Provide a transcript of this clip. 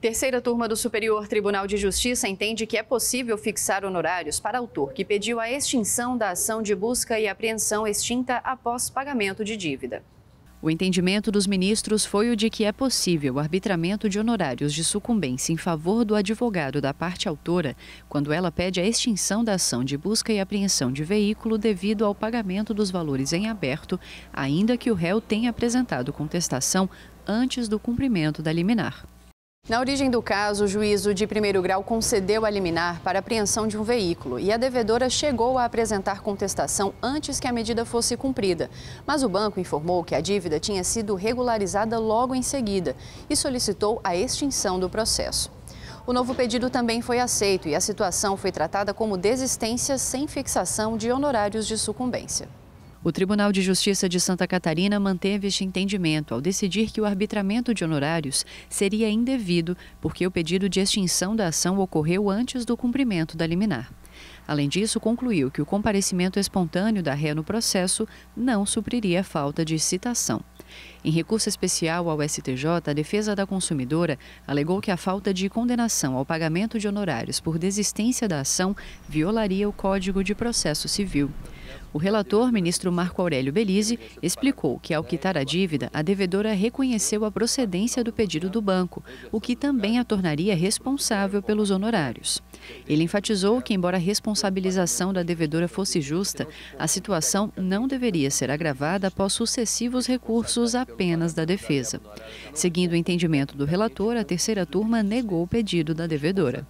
Terceira turma do Superior Tribunal de Justiça entende que é possível fixar honorários para autor que pediu a extinção da ação de busca e apreensão extinta após pagamento de dívida. O entendimento dos ministros foi o de que é possível arbitramento de honorários de sucumbência em favor do advogado da parte autora quando ela pede a extinção da ação de busca e apreensão de veículo devido ao pagamento dos valores em aberto, ainda que o réu tenha apresentado contestação antes do cumprimento da liminar. Na origem do caso, o juízo de primeiro grau concedeu a liminar para a apreensão de um veículo e a devedora chegou a apresentar contestação antes que a medida fosse cumprida. Mas o banco informou que a dívida tinha sido regularizada logo em seguida e solicitou a extinção do processo. O novo pedido também foi aceito e a situação foi tratada como desistência sem fixação de honorários de sucumbência. O Tribunal de Justiça de Santa Catarina manteve este entendimento ao decidir que o arbitramento de honorários seria indevido porque o pedido de extinção da ação ocorreu antes do cumprimento da liminar. Além disso, concluiu que o comparecimento espontâneo da ré no processo não supriria a falta de citação. Em recurso especial ao STJ, a defesa da consumidora alegou que a falta de condenação ao pagamento de honorários por desistência da ação violaria o Código de Processo Civil. O relator, ministro Marco Aurélio Belize, explicou que, ao quitar a dívida, a devedora reconheceu a procedência do pedido do banco, o que também a tornaria responsável pelos honorários. Ele enfatizou que, embora a responsabilização da devedora fosse justa, a situação não deveria ser agravada após sucessivos recursos apenas da defesa. Seguindo o entendimento do relator, a terceira turma negou o pedido da devedora.